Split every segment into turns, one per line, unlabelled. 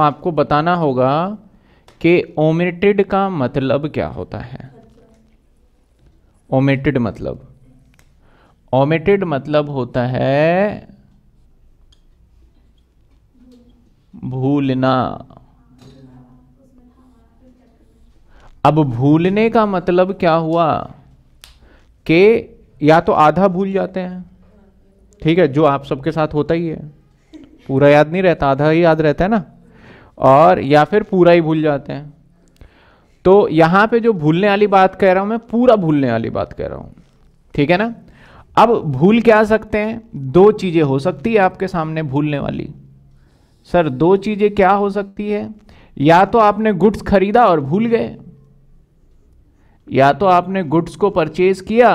आपको बताना होगा कि ओमेटेड का मतलब क्या होता है ओमेटेड मतलब ओमेटेड मतलब होता है भूलना अब भूलने का मतलब क्या हुआ कि या तो आधा भूल जाते हैं ठीक है जो आप सबके साथ होता ही है पूरा याद नहीं रहता आधा ही याद रहता है ना और या फिर पूरा ही भूल जाते हैं तो यहां पे जो भूलने वाली बात कह रहा हूं मैं पूरा भूलने वाली बात कह रहा हूं ठीक है ना अब भूल क्या सकते हैं दो चीज़ें हो सकती है आपके सामने भूलने वाली सर दो चीज़ें क्या हो सकती है या तो आपने गुड्स खरीदा और भूल गए या तो आपने गुड्स को परचेज किया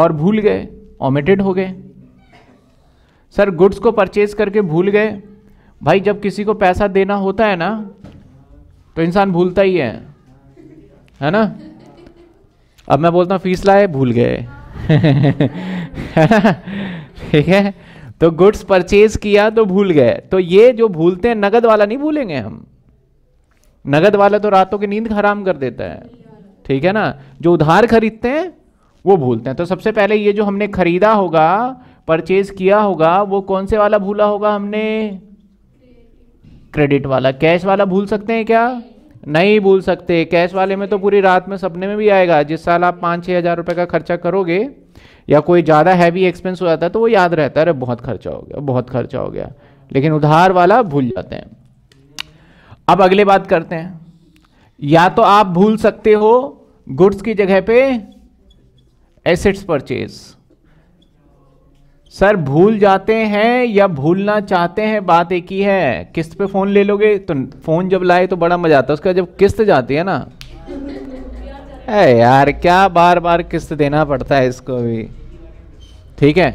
और भूल गए ओमिटेड हो गए सर गुड्स को परचेज करके भूल गए भाई जब किसी को पैसा देना होता है ना तो इंसान भूलता ही है है ना अब मैं बोलता हूँ फीस लाए भूल गए है ना ठीक है तो गुड्स परचेज किया तो भूल गए तो ये जो भूलते हैं नगद वाला नहीं भूलेंगे हम नगद वाला तो रातों की नींद हराम कर देता है ठीक है ना जो उधार खरीदते हैं वो भूलते हैं तो सबसे पहले ये जो हमने खरीदा होगा परचेज किया होगा वो कौन से वाला भूला होगा हमने क्रेडिट वाला कैश वाला भूल सकते हैं क्या नहीं भूल सकते कैश वाले में तो पूरी रात में सपने में भी आएगा जिस साल आप पाँच छः हज़ार रुपये का खर्चा करोगे या कोई ज़्यादा हैवी एक्सपेंस हो जाता है तो वो याद रहता है अरे बहुत खर्चा हो गया बहुत खर्चा हो गया लेकिन उधार वाला भूल जाते हैं अब अगले बात करते हैं या तो आप भूल सकते हो गुड्स की जगह पे एसेट्स परचेज़ सर भूल जाते हैं या भूलना चाहते हैं बात एक ही है किस्त पे फ़ोन ले लोगे तो फ़ोन जब लाए तो बड़ा मज़ा आता है उसका जब किस्त जाती है ना अरे यार क्या बार बार किस्त देना पड़ता है इसको भी ठीक है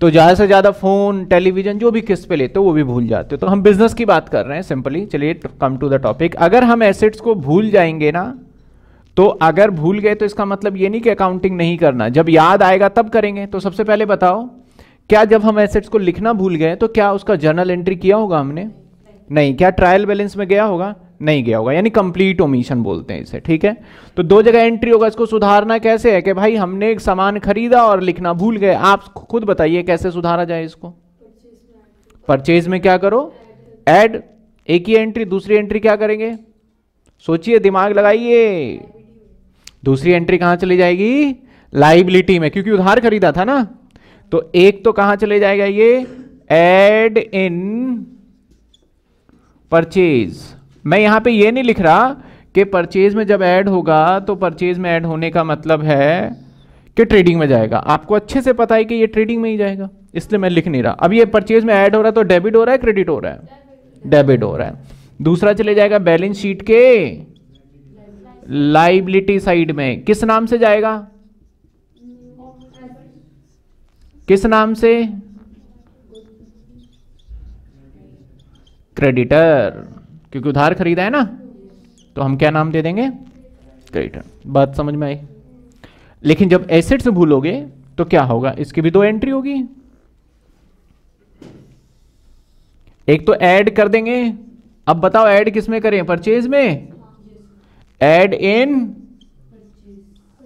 तो ज़्यादा से ज़्यादा फ़ोन टेलीविज़न जो भी किस्त पे लेते हो वो भी भूल जाते हो तो हम बिज़नेस की बात कर रहे हैं सिंपली चलिए कम टू द टॉपिक अगर हम एसेट्स को भूल जाएंगे ना तो अगर भूल गए तो इसका मतलब ये नहीं कि अकाउंटिंग नहीं करना जब याद आएगा तब करेंगे तो सबसे पहले बताओ क्या जब हम एसेट्स को लिखना भूल गए तो क्या उसका जर्नल एंट्री किया होगा हमने नहीं क्या ट्रायल बैलेंस में गया होगा नहीं गया होगा यानी कंप्लीट ओमिशन बोलते हैं इसे ठीक है तो दो जगह एंट्री होगा इसको सुधारना कैसे है कि भाई हमने एक सामान खरीदा और लिखना भूल गए आप खुद बताइए कैसे सुधारा जाए इसको परचेज में क्या करो एड एक ही एंट्री दूसरी एंट्री क्या करेंगे सोचिए दिमाग लगाइए दूसरी एंट्री कहां चली जाएगी लाइबिलिटी में क्योंकि उधार खरीदा था ना तो एक तो कहां चले जाएगा ये एड इन परचेज मैं यहां पे ये नहीं लिख रहा कि परचेज में जब ऐड होगा तो परचेज में ऐड होने का मतलब है कि ट्रेडिंग में जाएगा आपको अच्छे से पता है कि ये ट्रेडिंग में ही जाएगा इसलिए मैं लिख नहीं रहा अब ये परचेज में ऐड हो रहा है तो डेबिट हो रहा है क्रेडिट हो रहा है डेबिट हो रहा है दूसरा चले जाएगा बैलेंस शीट के लाइबिलिटी साइड में किस नाम से जाएगा किस नाम से क्रेडिटर क्योंकि उधार खरीदा है ना तो हम क्या नाम दे देंगे क्रेडिटर बात समझ में आई लेकिन जब एसेट से भूलोगे तो क्या होगा इसकी भी दो एंट्री होगी एक तो ऐड कर देंगे अब बताओ ऐड किस में करें परचेज में एड इन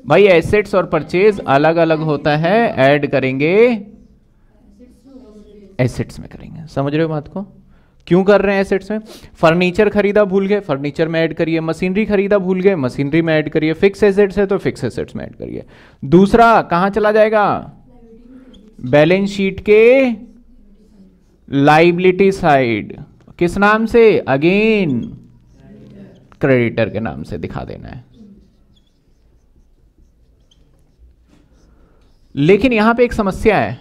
भाई एसेट्स और परचेज अलग अलग होता है एड करेंगे एसेट्स में करेंगे समझ रहे हो बात को क्यों कर रहे हैं एसेट्स में फर्नीचर खरीदा भूल गए फर्नीचर में ऐड करिए मशीनरी खरीदा भूल गए मशीनरी में ऐड करिए फिक्स एसेट्स है तो फिक्स एसेट्स में ऐड करिए दूसरा कहां चला जाएगा बैलेंस शीट के लाइबिलिटी साइड किस नाम से अगेन क्रेडिटर के नाम से दिखा देना है लेकिन यहां पे एक समस्या है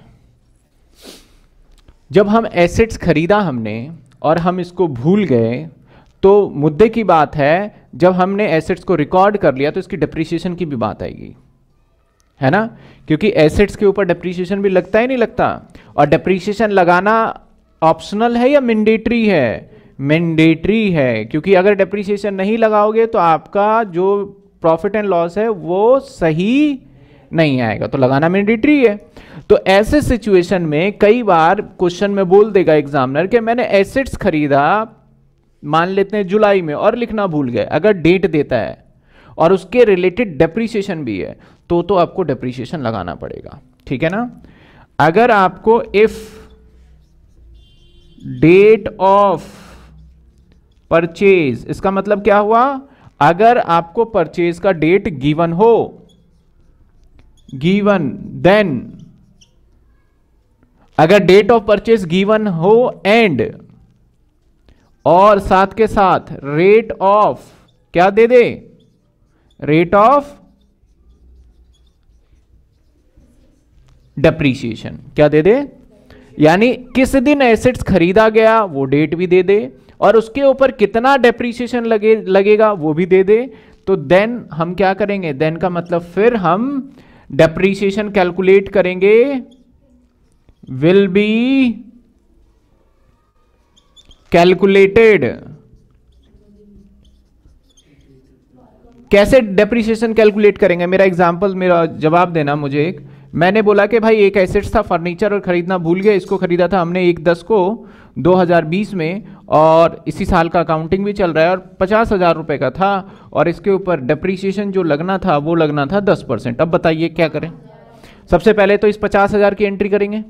जब हम एसेट्स खरीदा हमने और हम इसको भूल गए तो मुद्दे की बात है जब हमने एसेट्स को रिकॉर्ड कर लिया तो इसकी डिप्रिसिएशन की भी बात आएगी है ना क्योंकि एसेट्स के ऊपर डिप्रिसिएशन भी लगता ही नहीं लगता और डिप्रिसिएशन लगाना ऑप्शनल है या मैंडेटरी है मैंडेटरी है क्योंकि अगर डेप्रिसिएशन नहीं लगाओगे तो आपका जो प्रॉफिट एंड लॉस है वो सही नहीं आएगा तो लगाना मैंडेटरी है तो ऐसे सिचुएशन में कई बार क्वेश्चन में बोल देगा एग्जामिनर कि मैंने एसेट्स खरीदा मान लेते हैं जुलाई में और लिखना भूल गए अगर डेट देता है और उसके रिलेटेड डेप्रिसिएशन भी है तो तो आपको डेप्रिसिएशन लगाना पड़ेगा ठीक है ना अगर आपको इफ डेट ऑफ परचेज इसका मतलब क्या हुआ अगर आपको परचेज का डेट गिवन हो गिवन देन अगर डेट ऑफ परचेज गिवन हो एंड और साथ के साथ रेट ऑफ क्या दे दे रेट ऑफ डेप्रीशिएशन क्या दे दे यानी किस दिन एसेट्स खरीदा गया वो डेट भी दे दे और उसके ऊपर कितना डेप्रीसिएशन लगे लगेगा वो भी दे दे तो देन हम क्या करेंगे देन का मतलब फिर हम डेप्रीसिएशन कैलकुलेट करेंगे विल बी कैलकुलेटेड कैसे डेप्रीसिएशन कैलकुलेट करेंगे मेरा एग्जांपल मेरा जवाब देना मुझे एक मैंने बोला कि भाई एक एसेट्स था फर्नीचर और ख़रीदना भूल गया इसको ख़रीदा था हमने एक दस को 2020 में और इसी साल का अकाउंटिंग भी चल रहा है और पचास हज़ार रुपये का था और इसके ऊपर डिप्रीशिएशन जो लगना था वो लगना था दस परसेंट अब बताइए क्या करें सबसे पहले तो इस पचास हज़ार की एंट्री करेंगे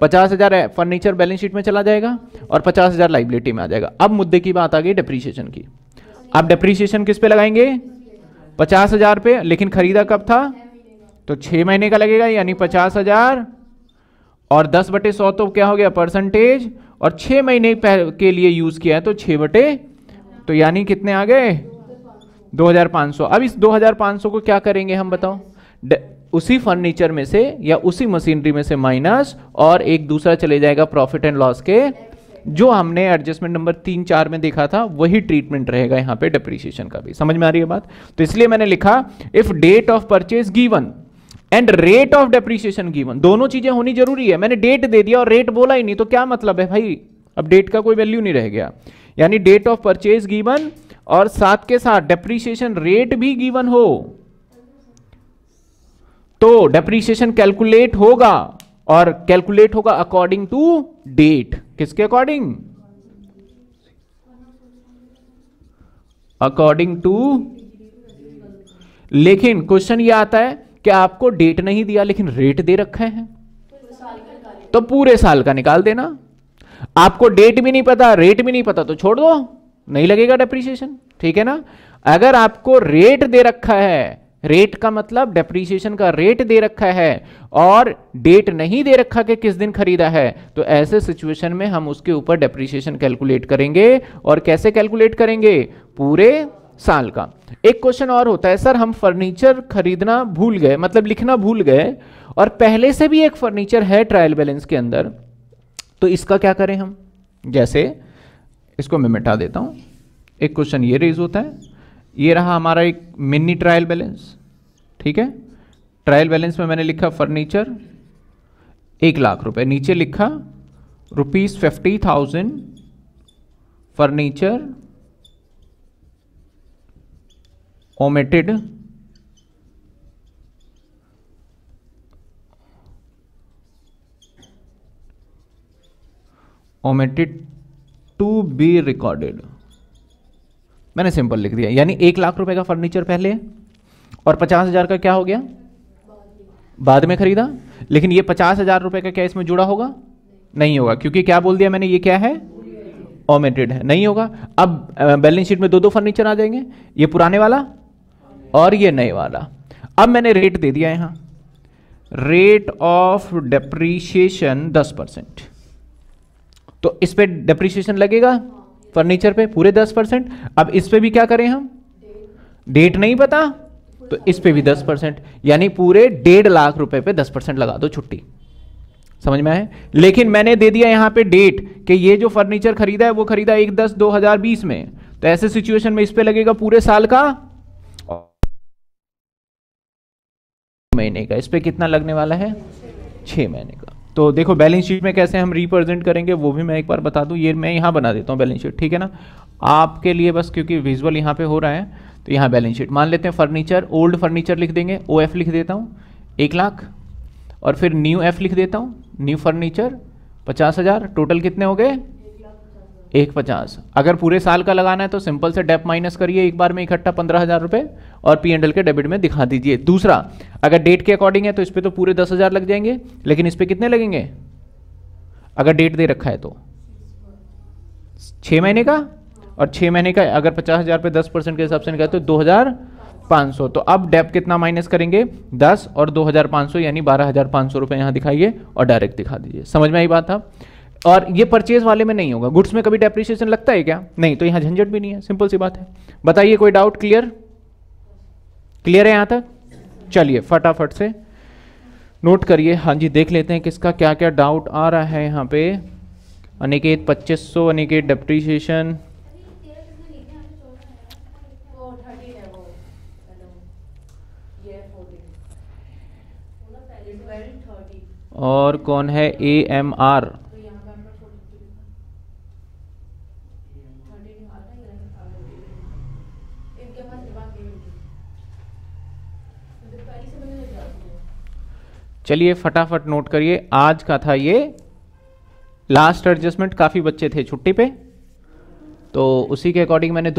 पचास हज़ार फर्नीचर बैलेंस शीट में चला जाएगा और पचास हज़ार लाइबिलिटी में आ जाएगा अब मुद्दे की बात आ गई डिप्रीशिएशन की अब डिप्रीशिएशन किस पे लगाएंगे पचास हज़ार पे लेकिन खरीदा कब था तो छह महीने का लगेगा यानी पचास हज़ार और दस बटे सौ तो क्या हो गया परसेंटेज और छह महीने के लिए यूज़ किया है तो छह बटे तो यानी कितने आ गए दो हजार पांच सौ अब इस दो हजार पांच सौ को क्या करेंगे हम बताओ उसी फर्नीचर में से या उसी मशीनरी में से माइनस और एक दूसरा चले जाएगा प्रॉफिट एंड लॉस के जो हमने एडजस्टमेंट नंबर तीन चार में देखा था वही ट्रीटमेंट रहेगा यहां पे डिप्रिशिएशन का भी समझ में आ रही है बात तो इसलिए मैंने लिखा if date of purchase given and rate of depreciation given दोनों चीजें होनी जरूरी है मैंने डेट दे दिया और रेट बोला ही नहीं तो क्या मतलब है भाई अब डेट का कोई वैल्यू नहीं रह गया यानी डेट ऑफ परचेज गिवन और साथ के साथ डेप्रीशिएशन रेट भी गिवन हो तो डेप्रीशिएशन कैलकुलेट होगा और कैलकुलेट होगा अकॉर्डिंग टू डेट किसके अकॉर्डिंग अकॉर्डिंग टू लेकिन क्वेश्चन ये आता है कि आपको डेट नहीं दिया लेकिन रेट दे रखे हैं तो पूरे साल का निकाल देना आपको डेट भी नहीं पता रेट भी नहीं पता तो छोड़ दो नहीं लगेगा डेप्रीसिएशन ठीक है ना अगर आपको रेट दे रखा है रेट का मतलब डेप्रीसिएशन का रेट दे रखा है और डेट नहीं दे रखा कि किस दिन खरीदा है तो ऐसे सिचुएशन में हम उसके ऊपर डेप्रीसिएशन कैलकुलेट करेंगे और कैसे कैलकुलेट करेंगे पूरे साल का एक क्वेश्चन और होता है सर हम फर्नीचर खरीदना भूल गए मतलब लिखना भूल गए और पहले से भी एक फर्नीचर है ट्रायल बैलेंस के अंदर तो इसका क्या करें हम जैसे इसको मैं मिटा देता हूं एक क्वेश्चन ये रेज होता है ये रहा हमारा एक मिनी ट्रायल बैलेंस ठीक है ट्रायल बैलेंस में मैंने लिखा फर्नीचर एक लाख रुपए नीचे लिखा rupees fifty thousand furniture omitted omitted to be recorded मैंने सिंपल लिख दिया यानी एक लाख रुपए का फर्नीचर पहले और पचास हजार का क्या हो गया बाद में खरीदा लेकिन ये पचास हजार रुपए का क्या इसमें जुड़ा होगा नहीं होगा क्योंकि क्या बोल दिया मैंने ये क्या है ओमेटेड है नहीं होगा अब बैलेंस शीट में दो दो फर्नीचर आ जाएंगे ये पुराने वाला और ये नए वाला अब मैंने रेट दे दिया यहां रेट ऑफ डेप्रीशिएशन दस परसेंट तो इस पर डेप्रीशिएशन लगेगा फर्नीचर पे पूरे दस परसेंट अब इस पर भी क्या करें हम डेट नहीं पता तो इस पे भी दस परसेंट यानी पूरे डेढ़ लाख रुपए पे दस परसेंट लगा दो छुट्टी समझ में आए लेकिन मैंने दे दिया यहां पे डेट कि ये जो फर्नीचर खरीदा है वो खरीदा एक दस दो हजार बीस में तो ऐसे सिचुएशन में इस पर लगेगा पूरे साल का महीने का इस पर कितना लगने वाला है छः महीने का तो देखो बैलेंस शीट में कैसे हम रिप्रेजेंट करेंगे वो भी मैं एक बार बता दूं ये मैं यहाँ बना देता हूँ बैलेंस शीट ठीक है ना आपके लिए बस क्योंकि विजुअल यहाँ पे हो रहा है तो यहाँ बैलेंस शीट मान लेते हैं फर्नीचर ओल्ड फर्नीचर लिख देंगे ओ एफ लिख देता हूँ एक लाख और फिर न्यू एफ लिख देता हूँ न्यू फर्नीचर पचास हज़ार टोटल कितने हो गए एक पचास अगर पूरे साल का लगाना है तो सिंपल से डेप माइनस करिए एक बार में इकट्ठा पंद्रह हज़ार रुपए और पी एंड एल के डेबिट में दिखा दीजिए दूसरा अगर डेट के अकॉर्डिंग है तो इस पर तो पूरे दस हज़ार लग जाएंगे लेकिन इस पर कितने लगेंगे अगर डेट दे रखा है तो छह महीने का और छह महीने का अगर पचास हज़ार पे दस परसेंट के हिसाब से निकाले तो दो हज़ार पांच सौ तो अब डेप कितना माइनस करेंगे दस और दो हज़ार पांच सौ यानी बारह हज़ार पांच सौ रुपए यहां दिखाइए और डायरेक्ट दिखा दीजिए समझ में आई बात आप और ये परचेज वाले में नहीं होगा गुड्स में कभी डेप्रिसिएशन लगता है क्या नहीं तो यहां झंझट भी नहीं है सिंपल सी बात है बताइए कोई डाउट क्लियर क्लियर है यहां तक चलिए फटाफट से नोट करिए हाँ जी देख लेते हैं किसका क्या क्या डाउट आ रहा है यहाँ पे अनिकेत सौ अनिकेत डेप्रिसिएशन और कौन है ए एम आर चलिए फटाफट नोट करिए आज का था ये लास्ट एडजस्टमेंट काफ़ी बच्चे थे छुट्टी पे तो उसी के अकॉर्डिंग मैंने दो